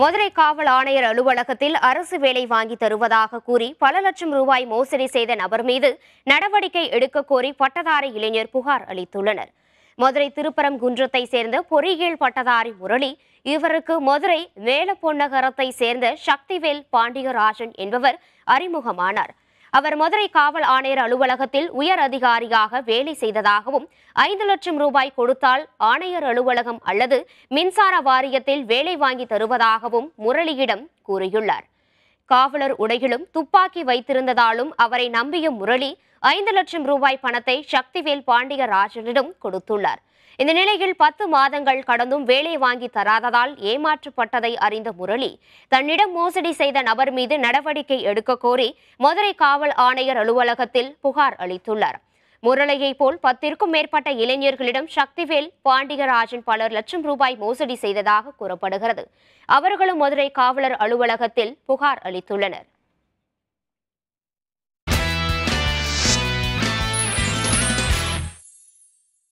மதுரை காவல் ஆணையர் அலுவலகத்தில் அரசு வேலை வாங்கி தருவதாக கூறி பல லட்சம் ரூபாய் மோசடி செய்த நபர் மீது நடவடிக்கை எடுக்க கோரி பட்டதாரி இளைஞர் புகார் அளித்துள்ளனர் மதுரை திருப்பரங்குன்றத்தை சேர்ந்த பொறியியல் பட்டதாரி முரளி இவருக்கு மதுரை மேலப்பொன்னகரத்தை சேர்ந்த சக்திவேல் பாண்டியராஜன் என்பவர் அறிமுகமானார் அவர் மதுரை காவல் ஆணையர் அலுவலகத்தில் உயர் அதிகாரியாக வேலை செய்ததாகவும் ஐந்து லட்சம் ரூபாய் கொடுத்தால் ஆணையர் அலுவலகம் அல்லது மின்சார வாரியத்தில் வேலை வாங்கி தருவதாகவும் முரளியிடம் கூறியுள்ளார் காவலர் உடையிலும் துப்பாக்கி வைத்திருந்ததாலும் அவரை நம்பிய முரளி ஐந்து லட்சம் ரூபாய் பணத்தை சக்திவேல் பாண்டியராஜனிடம் கொடுத்துள்ளார் இந்த நிலையில் பத்து மாதங்கள் கடந்தும் வேலை வாங்கி தராததால் ஏமாற்றப்பட்டதை அறிந்த முரளி தன்னிடம் மோசடி செய்த நபர் மீது நடவடிக்கை எடுக்க கோரி மதுரை காவல் ஆணையர் அலுவலகத்தில் புகார் அளித்துள்ளார் முரளையை போல் பத்திற்கும் மேற்பட்ட இளைஞர்களிடம் சக்திவேல் பாண்டியராஜன் பலர் லட்சம் ரூபாய் மோசடி செய்ததாக கூறப்படுகிறது அவர்களும் மதுரை காவலர் அலுவலகத்தில் புகார் அளித்துள்ளனர்